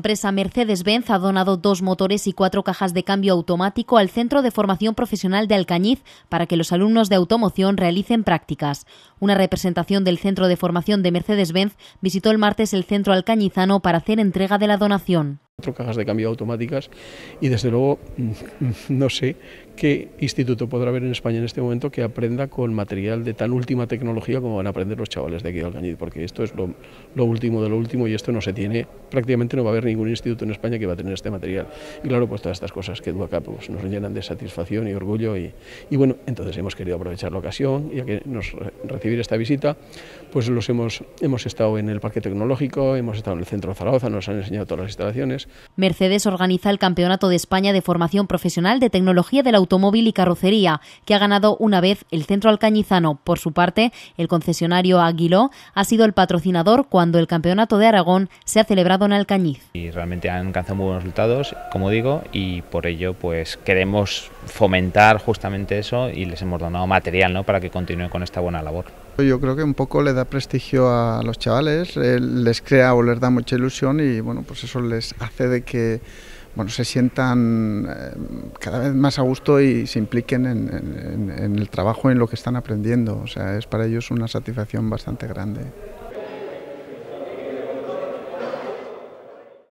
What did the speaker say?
empresa Mercedes-Benz ha donado dos motores y cuatro cajas de cambio automático al Centro de Formación Profesional de Alcañiz para que los alumnos de automoción realicen prácticas. Una representación del Centro de Formación de Mercedes-Benz visitó el martes el centro alcañizano para hacer entrega de la donación cajas de cambio automáticas y desde luego no sé qué instituto podrá haber en España en este momento que aprenda con material de tan última tecnología como van a aprender los chavales de aquí de Alcañiz, porque esto es lo, último de lo último y esto no se tiene, prácticamente no va a haber ningún instituto en España que va a tener este material. Y claro, pues todas estas cosas que acá... pues, nos llenan de satisfacción y orgullo y, bueno, entonces hemos querido aprovechar la ocasión y a que nos recibir esta visita, pues los hemos, hemos estado en el Parque Tecnológico, hemos estado en el Centro de Zaragoza, nos han enseñado todas las instalaciones, Mercedes organiza el Campeonato de España de Formación Profesional de Tecnología del Automóvil y Carrocería, que ha ganado una vez el Centro Alcañizano. Por su parte, el concesionario Aguiló ha sido el patrocinador cuando el Campeonato de Aragón se ha celebrado en Alcañiz. Y realmente han alcanzado muy buenos resultados, como digo, y por ello pues queremos fomentar justamente eso y les hemos donado material ¿no? para que continúen con esta buena labor. Yo creo que un poco le da prestigio a los chavales, les crea o les da mucha ilusión y bueno, pues eso les hace de que bueno, se sientan eh, cada vez más a gusto y se impliquen en, en el trabajo, en lo que están aprendiendo. O sea, es para ellos una satisfacción bastante grande.